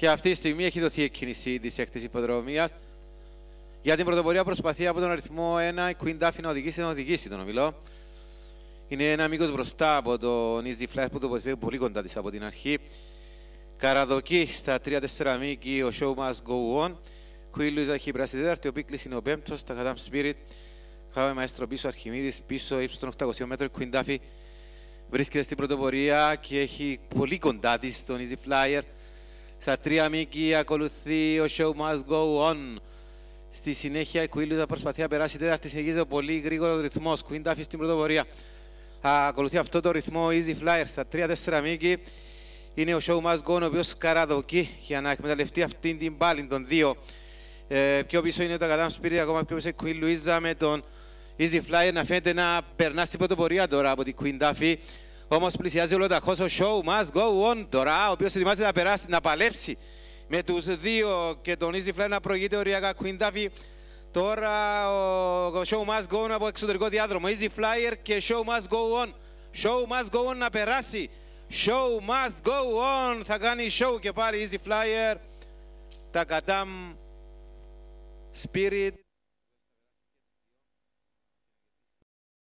Και αυτή τη στιγμή έχει δοθεί η εκκίνηση τη έκτη υποδρομίας. Για την πρωτοπορία προσπαθεί από τον αριθμό 1 η Queen Duffy να οδηγήσει, να οδηγήσει τον ομιλό. Είναι ένα μήκος μπροστά από τον Easy Flash που τοποθετεί πολύ κοντά της από την αρχή. Καραδοκή στα 3-4 μήκη, ο show must go on. Queen Louisa έχει περάσει τέταρτη, ο Πίκλης είναι ο πέμπτος, τα Kadam Spirit. Χάβε μαέστρο πίσω, Αρχιμίδης πίσω, ύψος, των 800 μέτρων, Queen Duffy βρίσκεται στην πρωτοπορία και έχει πολύ κοντά της τον Easy Flyer. Στα τρία μήκη ακολουθεί ο show must go on. Στη συνέχεια η Κουίλου θα προσπαθεί να περάσει τέταρτη. Συνεχίζεται πολύ γρήγορο ρυθμό. Queen Duffy στην πρωτοπορία. Ακολουθεί αυτό το ρυθμό Easy Flyer στα τρία τέσσερα μήκη. Είναι ο Show Must Go, on, ο οποίος καραδοκεί για να εκμεταλλευτεί αυτήν την πάλη των δύο. Ε, πιο πίσω είναι το Τακατάμ Σπύρι, ακόμα πιο πίσω η Queen Louisa με τον Easy Flyer να φαίνεται να περνά στην πρωτοπορία τώρα από την Queen Duffy. Όμως πλησιάζει ολοταχώς ο show must Go on τώρα, ο οποίος ετοιμάζεται να περάσει, να παλέψει με τους δύο και τον Easy Fly να προηγείται ο Ριάκα Κουίνταβι. Τώρα ο show must go on από εξωτερικό διάδρομο. Easy Flyer και show must go on. Show must go on να περάσει. Show must go on. Θα κάνει show και πάλι Easy Flyer. Τα κατάμ Spirit.